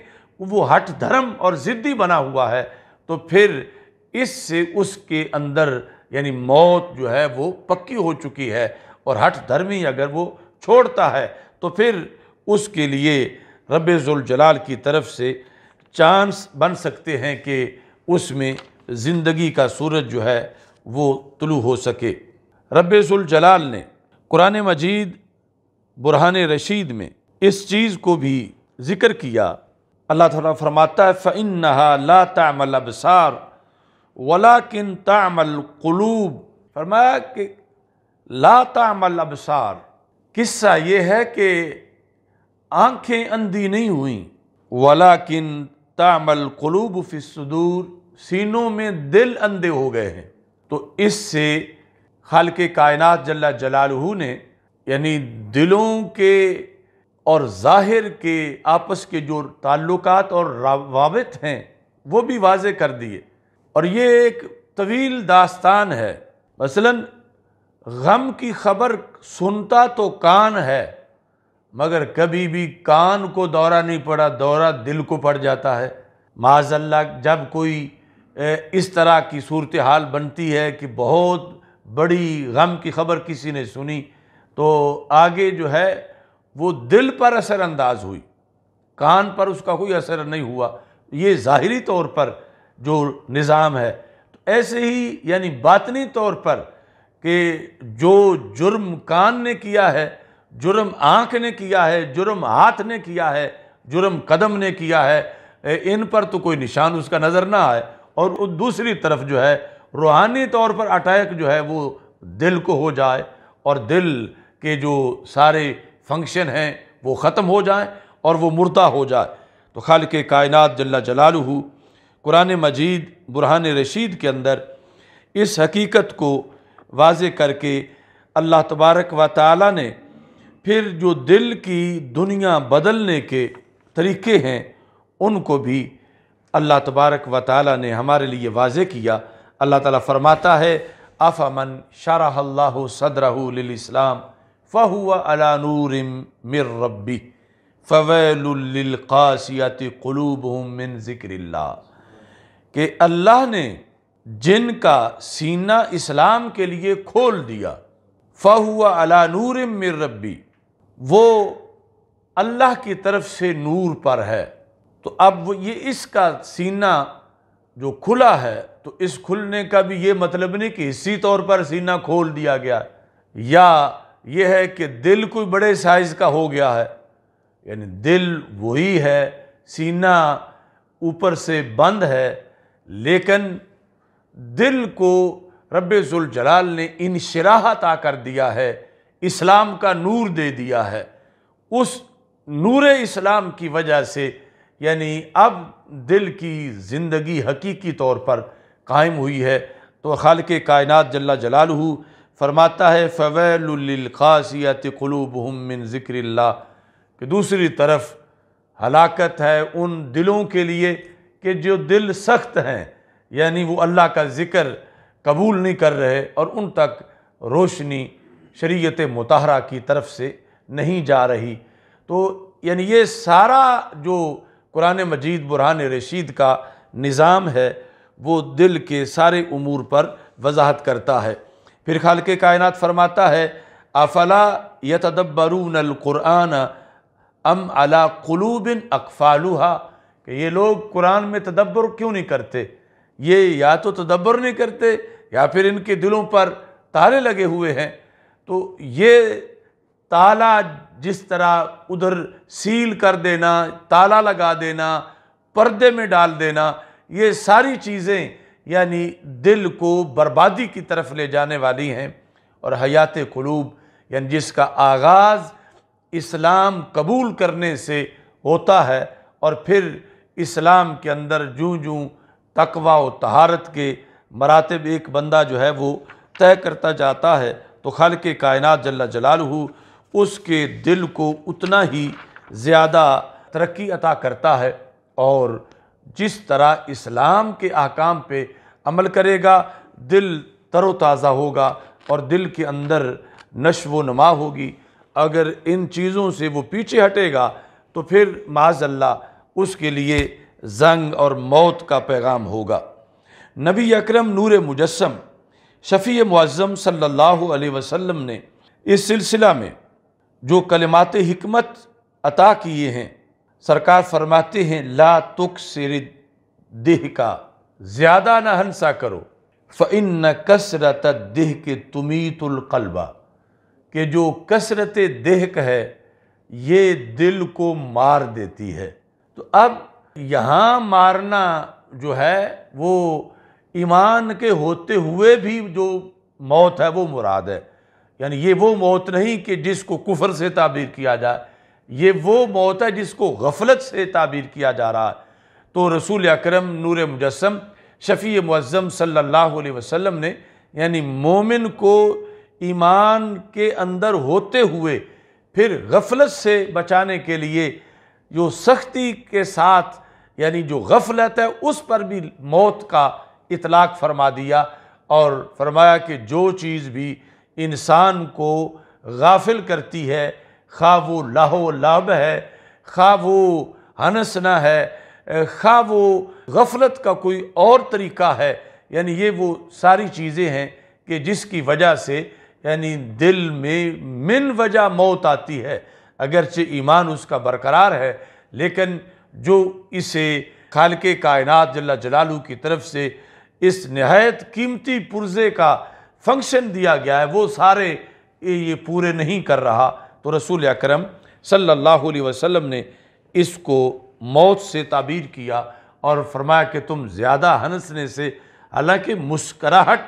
وہ ہٹ دھرم اور ضدی بنا ہوا ہے تو پھر اس سے اس کے اندر یعنی موت جو ہے وہ پکی ہو چکی ہے اور ہٹ دھرمی اگر وہ چھوڑتا ہے تو پھر اس کے لیے رب ذوالجلال کی طرف سے چانس بن سکتے ہیں کہ اس میں زندگی کا سورج جو ہے وہ طلوع ہو سکے رب ذوالجلال نے قرآن مجید برہان رشید میں اس چیز کو بھی ذکر کیا اللہ تعالیٰ فرماتا ہے فَإِنَّهَا لَا تَعْمَلَ سار ولاکن تعمل قلوب فرمایا کہ لا تعمل ابسار قصہ یہ ہے کہ آنکھیں اندھی نہیں ہوئیں ولا کن قلوب فی الصدور سینوں میں دل اندھے ہو گئے ہیں تو اس سے خالق کائنات جل جلالہ نے یعنی دلوں کے اور ظاہر کے آپس کے جو تعلقات اور روابط ہیں وہ بھی واضح کر دیے اور یہ ایک طویل داستان ہے مثلا غم کی خبر سنتا تو کان ہے مگر کبھی بھی کان کو دورہ نہیں پڑا دورہ دل کو پڑ جاتا ہے معاذ اللہ جب کوئی اس طرح کی صورتحال بنتی ہے کہ بہت بڑی غم کی خبر کسی نے سنی تو آگے جو ہے وہ دل پر اثر انداز ہوئی کان پر اس کا کوئی اثر نہیں ہوا یہ ظاہری طور پر جو نظام ہے ایسے ہی یعنی باطنی طور پر کہ جو جرم کان نے کیا ہے جرم آنکھ نے کیا ہے جرم ہاتھ نے کیا ہے جرم قدم نے کیا ہے ان پر تو کوئی نشان اس کا نظر نہ آئے اور دوسری طرف جو ہے روحانی طور پر اٹیک جو ہے وہ دل کو ہو جائے اور دل کے جو سارے فنکشن ہیں وہ ختم ہو جائیں اور وہ مردہ ہو جائے تو خالق کائنات جل جلالہ ہوں قرآن مجید برہان رشید کے اندر اس حقیقت کو واضح کر کے اللہ تبارک و تعالی نے پھر جو دل کی دنیا بدلنے کے طریقے ہیں ان کو بھی اللہ تبارک و تعالی نے ہمارے لیے واضح کیا اللہ تعالیٰ فرماتا ہے آفہ شرح اللہ صدرہ للاسلام فہو علی نور من ربی فویل للقاسیت قلوب من ذکر اللہ کہ اللہ نے جن کا سینہ اسلام کے لیے کھول دیا نُورٍ علا رَبِّ وہ اللہ کی طرف سے نور پر ہے تو اب وہ یہ اس کا سینہ جو کھلا ہے تو اس کھلنے کا بھی یہ مطلب نہیں کہ اسی طور پر سینہ کھول دیا گیا یا یہ ہے کہ دل کوئی بڑے سائز کا ہو گیا ہے یعنی دل وہی ہے سینہ اوپر سے بند ہے لیکن دل کو رب ذوالجلال نے انشراح عطا کر دیا ہے اسلام کا نور دے دیا ہے اس نور اسلام کی وجہ سے یعنی اب دل کی زندگی حقیقی طور پر قائم ہوئی ہے تو خالق کائنات جل جلالہ فرماتا ہے فویلخاص قُلُوبُهُمْ مِنْ ذکر اللہ کہ دوسری طرف ہلاکت ہے ان دلوں کے لیے کہ جو دل سخت ہیں یعنی وہ اللہ کا ذکر قبول نہیں کر رہے اور ان تک روشنی شریعت متحرہ کی طرف سے نہیں جا رہی تو یعنی یہ سارا جو قرآن مجید برہان رشید کا نظام ہے وہ دل کے سارے امور پر وضاحت کرتا ہے پھر خالق کائنات فرماتا ہے افلا یتدبرون القرآن ام علا قلوب اقفالها کہ یہ لوگ قرآن میں تدبر کیوں نہیں کرتے یہ یا تو تدبر نہیں کرتے یا پھر ان کے دلوں پر تالے لگے ہوئے ہیں تو یہ تالا جس طرح ادھر سیل کر دینا تالا لگا دینا پردے میں ڈال دینا یہ ساری چیزیں یعنی دل کو بربادی کی طرف لے جانے والی ہیں اور حیات قلوب یعنی جس کا آغاز اسلام قبول کرنے سے ہوتا ہے اور پھر اسلام کے اندر جوں جوں تقوا و تہارت کے مراتب ایک بندہ جو ہے وہ طے کرتا جاتا ہے تو خلق کائنات جلل جلال ہو اس کے دل کو اتنا ہی زیادہ ترقی عطا کرتا ہے اور جس طرح اسلام کے احکام پہ عمل کرے گا دل تر و تازہ ہوگا اور دل کے اندر نشو و نما ہوگی اگر ان چیزوں سے وہ پیچھے ہٹے گا تو پھر معاذ اللہ اس کے لیے زنگ اور موت کا پیغام ہوگا نبی اکرم نور مجسم شفیع معظم صلی اللہ علیہ وسلم نے اس سلسلہ میں جو کلمات حکمت عطا کیے ہیں سرکار فرماتے ہیں لا تک سر دہ کا زیادہ نہ ہنسا کرو فن کثرت دہ کے تمیت القلبہ کہ جو کثرت دہک ہے یہ دل کو مار دیتی ہے تو اب یہاں مارنا جو ہے وہ ایمان کے ہوتے ہوئے بھی جو موت ہے وہ مراد ہے یعنی یہ وہ موت نہیں کہ جس کو کفر سے تعبیر کیا جائے یہ وہ موت ہے جس کو غفلت سے تعبیر کیا جا رہا ہے تو رسول اکرم نور مجسم شفیع معظم صلی اللہ علیہ وسلم نے یعنی مومن کو ایمان کے اندر ہوتے ہوئے پھر غفلت سے بچانے کے لیے جو سختی کے ساتھ یعنی جو غفلت ہے اس پر بھی موت کا اطلاق فرما دیا اور فرمایا کہ جو چیز بھی انسان کو غافل کرتی ہے خواہ وہ لاہو لاب ہے خواہ وہ ہنسنا ہے خواہ وہ غفلت کا کوئی اور طریقہ ہے یعنی یہ وہ ساری چیزیں ہیں کہ جس کی وجہ سے یعنی دل میں من وجہ موت آتی ہے اگرچہ ایمان اس کا برقرار ہے لیکن جو اسے خالق کائنات اللہ جلالو کی طرف سے اس نہایت قیمتی پرزے کا فنکشن دیا گیا ہے وہ سارے یہ پورے نہیں کر رہا تو رسول اکرم صلی اللہ علیہ وسلم نے اس کو موت سے تعبیر کیا اور فرمایا کہ تم زیادہ ہنسنے سے حالانکہ مسکراہٹ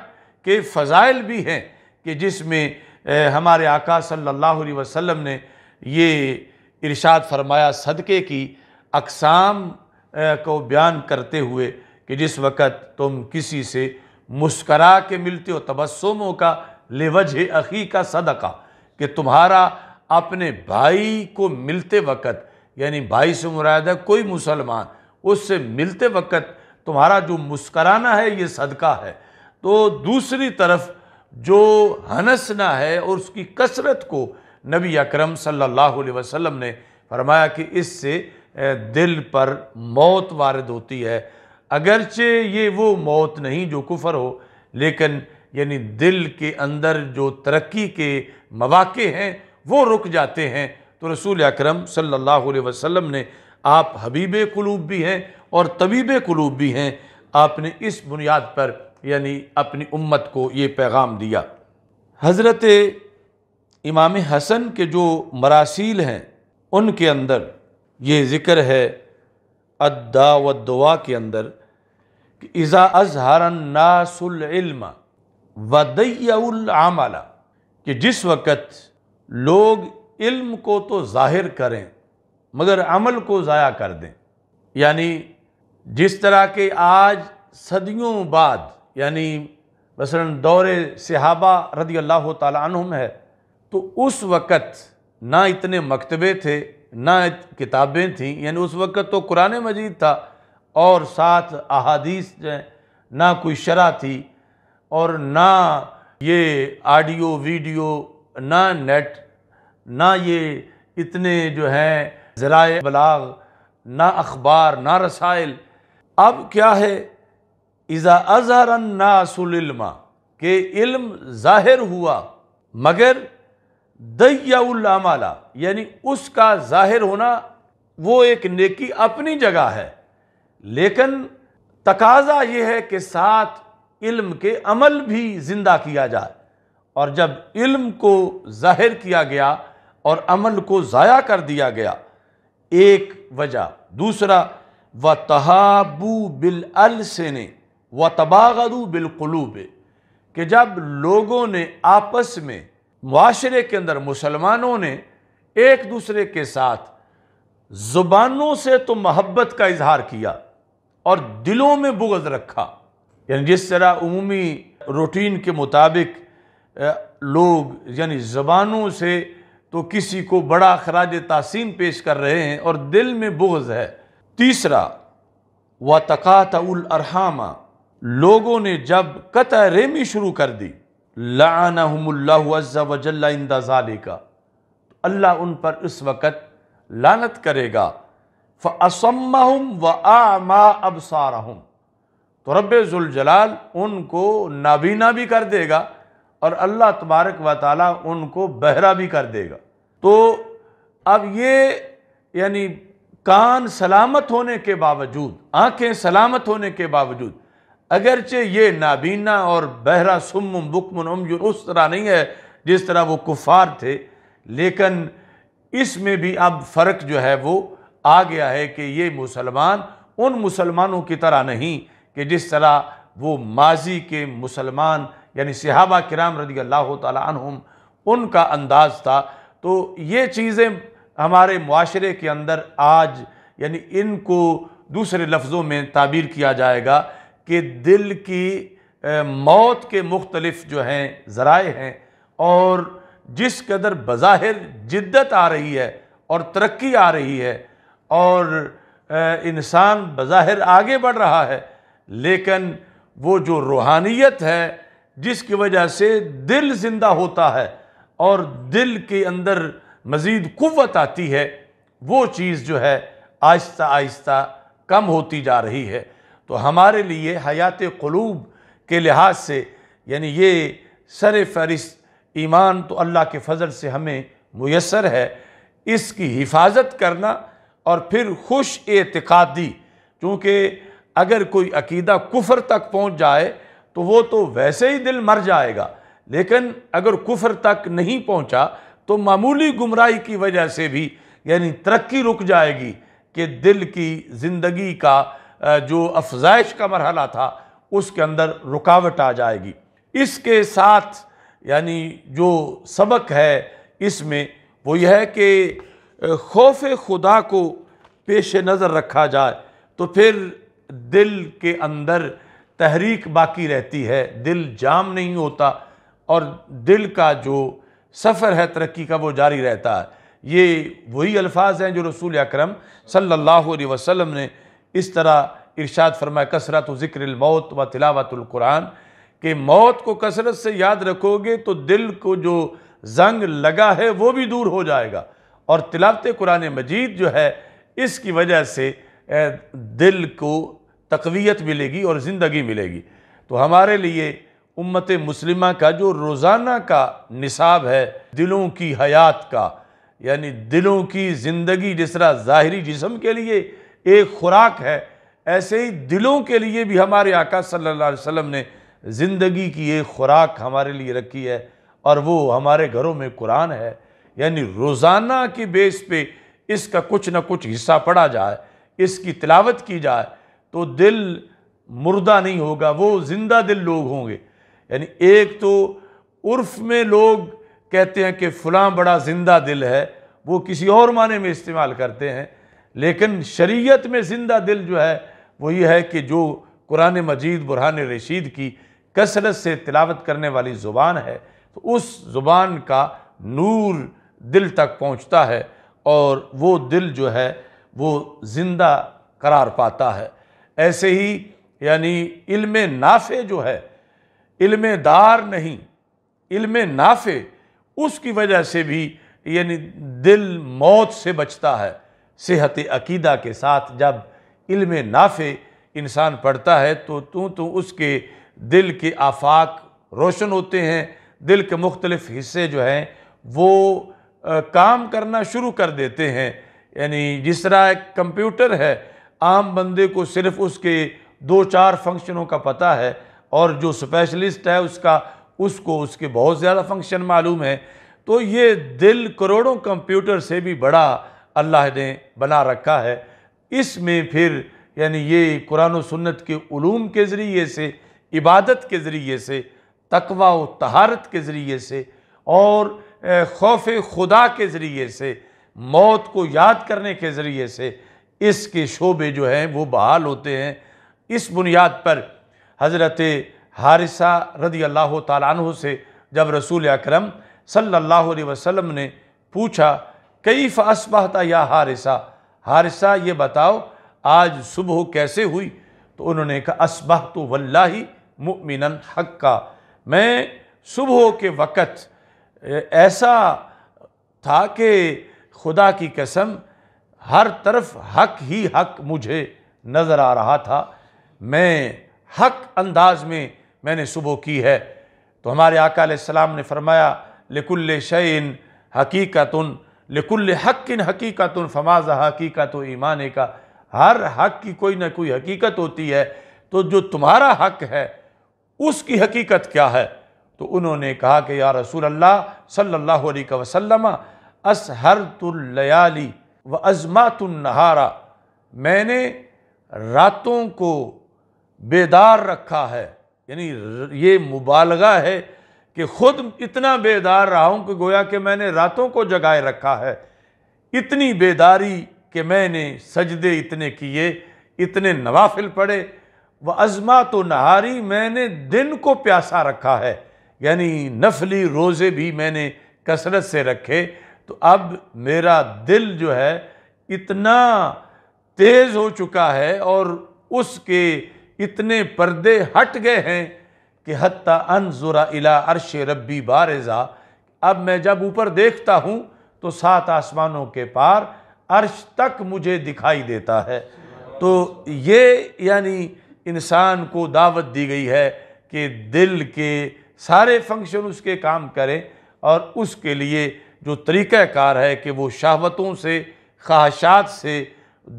کے فضائل بھی ہیں کہ جس میں ہمارے آقا صلی اللہ علیہ وسلم نے یہ ارشاد فرمایا صدقے کی اقسام کو بیان کرتے ہوئے کہ جس وقت تم کسی سے مسکرا کے ملتے ہو تبسموں کا لوجہ اخی کا صدقہ کہ تمہارا اپنے بھائی کو ملتے وقت یعنی بھائی سے مراد ہے کوئی مسلمان اس سے ملتے وقت تمہارا جو مسکرانا ہے یہ صدقہ ہے تو دوسری طرف جو ہنسنا ہے اور اس کی کثرت کو نبی اکرم صلی اللہ علیہ وسلم نے فرمایا کہ اس سے دل پر موت وارد ہوتی ہے اگرچہ یہ وہ موت نہیں جو کفر ہو لیکن یعنی دل کے اندر جو ترقی کے مواقع ہیں وہ رک جاتے ہیں تو رسول اکرم صلی اللہ علیہ وسلم نے آپ حبیب قلوب بھی ہیں اور طبیب قلوب بھی ہیں آپ نے اس بنیاد پر یعنی اپنی امت کو یہ پیغام دیا حضرت امام حسن کے جو مراسیل ہیں ان کے اندر یہ ذکر ہے ادا و دعا کے اندر کہ اذا اظہر الناس العلم ودعلا العمل کہ جس وقت لوگ علم کو تو ظاہر کریں مگر عمل کو ضائع کر دیں یعنی جس طرح کہ آج صدیوں بعد یعنی مثلا دور صحابہ رضی اللہ تعالیٰ عنہم ہے تو اس وقت نہ اتنے مکتبے تھے نہ کتابیں تھیں یعنی اس وقت تو قرآن مجید تھا اور ساتھ احادیث نہ کوئی شرح تھی اور نہ یہ آڈیو ویڈیو نہ نیٹ نہ یہ اتنے جو ہیں ذرائع بلاغ نہ اخبار نہ رسائل اب کیا ہے اذا اظہر الناس العلم کہ علم ظاہر ہوا مگر دیا الامال یعنی اس کا ظاہر ہونا وہ ایک نیکی اپنی جگہ ہے لیکن تقاضا یہ ہے کہ ساتھ علم کے عمل بھی زندہ کیا جائے اور جب علم کو ظاہر کیا گیا اور عمل کو ضائع کر دیا گیا ایک وجہ دوسرا و تحابو بال الس و تباغدو بالقلوب کہ جب لوگوں نے آپس میں معاشرے کے اندر مسلمانوں نے ایک دوسرے کے ساتھ زبانوں سے تو محبت کا اظہار کیا اور دلوں میں بغض رکھا یعنی جس طرح عمومی روٹین کے مطابق لوگ یعنی زبانوں سے تو کسی کو بڑا خراج تحسین پیش کر رہے ہیں اور دل میں بغض ہے تیسرا و تقاط الرحامہ لوگوں نے جب قطع ریمی شروع کر دی اللہ عز و جل اندالی ذالکا اللہ ان پر اس وقت لانت کرے گا فَأَصَمَّهُمْ وَآَعْمَا أَبْصَارَهُمْ تو رب ذوالجلال ان کو نابینا بھی کر دے گا اور اللہ تبارک و تعالیٰ ان کو بہرہ بھی کر دے گا تو اب یہ یعنی کان سلامت ہونے کے باوجود آنکھیں سلامت ہونے کے باوجود اگرچہ یہ نابینا اور بہرا سم بکمن عم جو اس طرح نہیں ہے جس طرح وہ کفار تھے لیکن اس میں بھی اب فرق جو ہے وہ آ گیا ہے کہ یہ مسلمان ان مسلمانوں کی طرح نہیں کہ جس طرح وہ ماضی کے مسلمان یعنی صحابہ کرام رضی اللہ تعالیٰ عنہم ان کا انداز تھا تو یہ چیزیں ہمارے معاشرے کے اندر آج یعنی ان کو دوسرے لفظوں میں تعبیر کیا جائے گا کہ دل کی موت کے مختلف جو ہیں ذرائع ہیں اور جس قدر بظاہر جدت آ رہی ہے اور ترقی آ رہی ہے اور انسان بظاہر آگے بڑھ رہا ہے لیکن وہ جو روحانیت ہے جس کی وجہ سے دل زندہ ہوتا ہے اور دل کے اندر مزید قوت آتی ہے وہ چیز جو ہے آہستہ آہستہ کم ہوتی جا رہی ہے تو ہمارے لیے حیات قلوب کے لحاظ سے یعنی یہ سر فہرست ایمان تو اللہ کے فضل سے ہمیں میسر ہے اس کی حفاظت کرنا اور پھر خوش اعتقادی چونکہ اگر کوئی عقیدہ کفر تک پہنچ جائے تو وہ تو ویسے ہی دل مر جائے گا لیکن اگر کفر تک نہیں پہنچا تو معمولی گمراہی کی وجہ سے بھی یعنی ترقی رک جائے گی کہ دل کی زندگی کا جو افزائش کا مرحلہ تھا اس کے اندر رکاوٹ آ جائے گی اس کے ساتھ یعنی جو سبق ہے اس میں وہ یہ ہے کہ خوف خدا کو پیش نظر رکھا جائے تو پھر دل کے اندر تحریک باقی رہتی ہے دل جام نہیں ہوتا اور دل کا جو سفر ہے ترقی کا وہ جاری رہتا ہے یہ وہی الفاظ ہیں جو رسول اکرم صلی اللہ علیہ وسلم نے اس طرح ارشاد فرمائے کثرت و ذکر الموت و تلاوت القرآن کہ موت کو کثرت سے یاد رکھو گے تو دل کو جو زنگ لگا ہے وہ بھی دور ہو جائے گا اور تلاوت قرآن مجید جو ہے اس کی وجہ سے دل کو تقویت ملے گی اور زندگی ملے گی تو ہمارے لیے امت مسلمہ کا جو روزانہ کا نصاب ہے دلوں کی حیات کا یعنی دلوں کی زندگی جس طرح ظاہری جسم کے لیے ایک خوراک ہے ایسے ہی دلوں کے لیے بھی ہمارے آقا صلی اللہ علیہ وسلم نے زندگی کی ایک خوراک ہمارے لیے رکھی ہے اور وہ ہمارے گھروں میں قرآن ہے یعنی روزانہ کی بیس پہ اس کا کچھ نہ کچھ حصہ پڑا جائے اس کی تلاوت کی جائے تو دل مردہ نہیں ہوگا وہ زندہ دل لوگ ہوں گے یعنی ایک تو عرف میں لوگ کہتے ہیں کہ فلاں بڑا زندہ دل ہے وہ کسی اور معنی میں استعمال کرتے ہیں لیکن شریعت میں زندہ دل جو ہے وہ یہ ہے کہ جو قرآن مجید برہان رشید کی کثرت سے تلاوت کرنے والی زبان ہے تو اس زبان کا نور دل تک پہنچتا ہے اور وہ دل جو ہے وہ زندہ قرار پاتا ہے ایسے ہی یعنی علم نافع جو ہے علم دار نہیں علم نافع اس کی وجہ سے بھی یعنی دل موت سے بچتا ہے صحت عقیدہ کے ساتھ جب علم نافع انسان پڑھتا ہے تو تو تو اس کے دل کے آفاق روشن ہوتے ہیں دل کے مختلف حصے جو ہیں وہ کام کرنا شروع کر دیتے ہیں یعنی جس طرح ایک کمپیوٹر ہے عام بندے کو صرف اس کے دو چار فنکشنوں کا پتہ ہے اور جو سپیشلسٹ ہے اس کا اس کو اس کے بہت زیادہ فنکشن معلوم ہے تو یہ دل کروڑوں کمپیوٹر سے بھی بڑا اللہ نے بنا رکھا ہے اس میں پھر یعنی یہ قرآن و سنت کے علوم کے ذریعے سے عبادت کے ذریعے سے تقوی و تہارت کے ذریعے سے اور خوف خدا کے ذریعے سے موت کو یاد کرنے کے ذریعے سے اس کے شعبے جو ہیں وہ بحال ہوتے ہیں اس بنیاد پر حضرت حارثہ رضی اللہ تعالیٰ عنہ سے جب رسول اکرم صلی اللہ علیہ وسلم نے پوچھا کئی فاسبہ یا حارثہ حارثہ یہ بتاؤ آج صبح کیسے ہوئی تو انہوں نے کہا اسبہ تو مؤمنا حقا میں صبح کے وقت ایسا تھا کہ خدا کی قسم ہر طرف حق ہی حق مجھے نظر آ رہا تھا میں حق انداز میں میں نے صبح کی ہے تو ہمارے آقا علیہ السلام نے فرمایا لِكُلِّ شَيْءٍ شعین لیکن حقِن حقیقت فماز حقیقت و ایمان کا ہر حق کی کوئی نہ کوئی حقیقت ہوتی ہے تو جو تمہارا حق ہے اس کی حقیقت کیا ہے تو انہوں نے کہا کہ یا رسول اللہ صلی اللہ علیہ وسلم اسحرت اللیالی و ازمات النہارا میں نے راتوں کو بیدار رکھا ہے یعنی یہ مبالغہ ہے کہ خود اتنا بیدار رہا ہوں کہ گویا کہ میں نے راتوں کو جگائے رکھا ہے اتنی بیداری کہ میں نے سجدے اتنے کیے اتنے نوافل پڑھے وہ عظما تو نہاری میں نے دن کو پیاسا رکھا ہے یعنی نفلی روزے بھی میں نے کثرت سے رکھے تو اب میرا دل جو ہے اتنا تیز ہو چکا ہے اور اس کے اتنے پردے ہٹ گئے ہیں کہ حتی انظر ضرورا الا عرش ربی بارزا اب میں جب اوپر دیکھتا ہوں تو سات آسمانوں کے پار عرش تک مجھے دکھائی دیتا ہے تو یہ یعنی انسان کو دعوت دی گئی ہے کہ دل کے سارے فنکشن اس کے کام کریں اور اس کے لیے جو طریقہ کار ہے کہ وہ شہوتوں سے خواہشات سے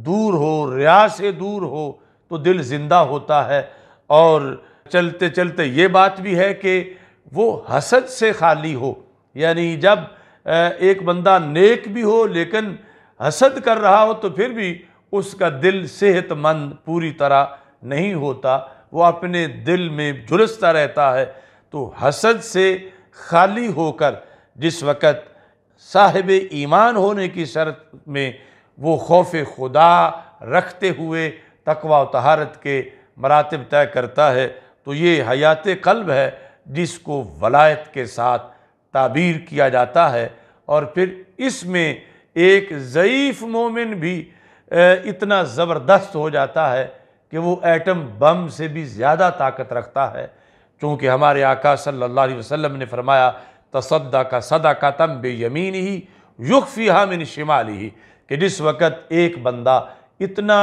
دور ہو ریا سے دور ہو تو دل زندہ ہوتا ہے اور چلتے چلتے یہ بات بھی ہے کہ وہ حسد سے خالی ہو یعنی جب ایک بندہ نیک بھی ہو لیکن حسد کر رہا ہو تو پھر بھی اس کا دل صحت مند پوری طرح نہیں ہوتا وہ اپنے دل میں جلستہ رہتا ہے تو حسد سے خالی ہو کر جس وقت صاحب ایمان ہونے کی شرط میں وہ خوف خدا رکھتے ہوئے تقوی و تہارت کے مراتب طے کرتا ہے تو یہ حیات قلب ہے جس کو ولایت کے ساتھ تعبیر کیا جاتا ہے اور پھر اس میں ایک ضعیف مومن بھی اتنا زبردست ہو جاتا ہے کہ وہ ایٹم بم سے بھی زیادہ طاقت رکھتا ہے چونکہ ہمارے آقا صلی اللہ علیہ وسلم نے فرمایا تصدق کا صدا کا تم بمین ہی یقفی من شمالی ہی کہ جس وقت ایک بندہ اتنا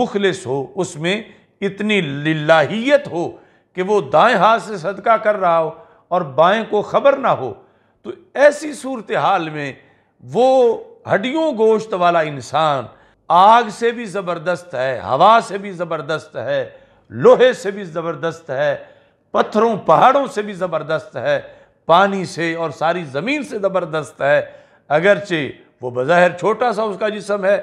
مخلص ہو اس میں اتنی للہیت ہو کہ وہ دائیں ہاتھ سے صدقہ کر رہا ہو اور بائیں کو خبر نہ ہو تو ایسی صورتحال میں وہ ہڈیوں گوشت والا انسان آگ سے بھی زبردست ہے ہوا سے بھی زبردست ہے لوہے سے بھی زبردست ہے پتھروں پہاڑوں سے بھی زبردست ہے پانی سے اور ساری زمین سے زبردست ہے اگرچہ وہ بظاہر چھوٹا سا اس کا جسم ہے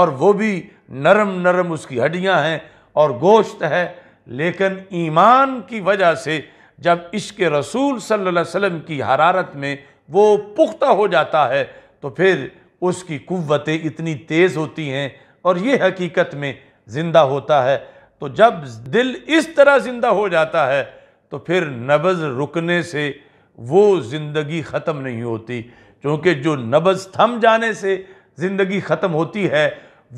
اور وہ بھی نرم نرم اس کی ہڈیاں ہیں اور گوشت ہے لیکن ایمان کی وجہ سے جب عشق رسول صلی اللہ علیہ وسلم کی حرارت میں وہ پختہ ہو جاتا ہے تو پھر اس کی قوتیں اتنی تیز ہوتی ہیں اور یہ حقیقت میں زندہ ہوتا ہے تو جب دل اس طرح زندہ ہو جاتا ہے تو پھر نبض رکنے سے وہ زندگی ختم نہیں ہوتی چونکہ جو نبض تھم جانے سے زندگی ختم ہوتی ہے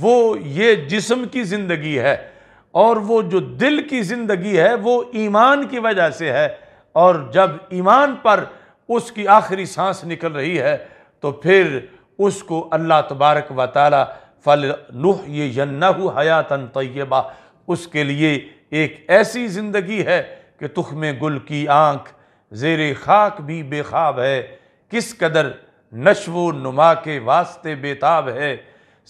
وہ یہ جسم کی زندگی ہے اور وہ جو دل کی زندگی ہے وہ ایمان کی وجہ سے ہے اور جب ایمان پر اس کی آخری سانس نکل رہی ہے تو پھر اس کو اللہ تبارک و تعالی فل نوح یہ حیاتن طیبہ اس کے لیے ایک ایسی زندگی ہے کہ تخمیں گل کی آنکھ زیر خاک بھی بے خواب ہے کس قدر نشو و نما کے واسطے بے تاب ہے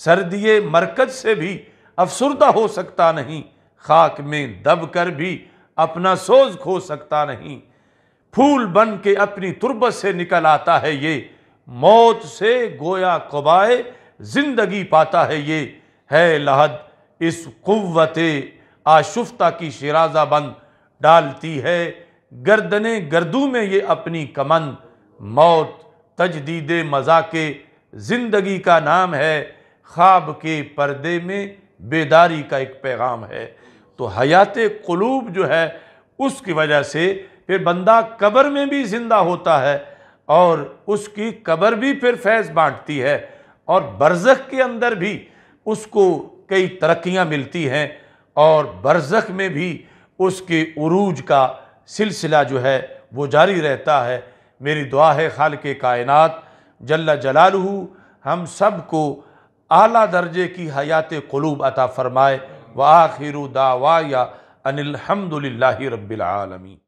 سردی مرکز سے بھی افسردہ ہو سکتا نہیں خاک میں دب کر بھی اپنا سوز کھو سکتا نہیں پھول بن کے اپنی تربت سے نکل آتا ہے یہ موت سے گویا قبائے زندگی پاتا ہے یہ ہے لہد اس قوت آشفتہ کی شرازہ بند ڈالتی ہے گردن گردوں میں یہ اپنی کمند موت تجدید مذاق زندگی کا نام ہے خواب کے پردے میں بیداری کا ایک پیغام ہے تو حیات قلوب جو ہے اس کی وجہ سے پھر بندہ قبر میں بھی زندہ ہوتا ہے اور اس کی قبر بھی پھر فیض بانٹتی ہے اور برزخ کے اندر بھی اس کو کئی ترقیاں ملتی ہیں اور برزخ میں بھی اس کے عروج کا سلسلہ جو ہے وہ جاری رہتا ہے میری دعا ہے خالق کائنات جل جلالہو ہم سب کو اعلیٰ درجے کی حیات قلوب عطا فرمائے واخر دعوايا ان الحمد لله رب العالمين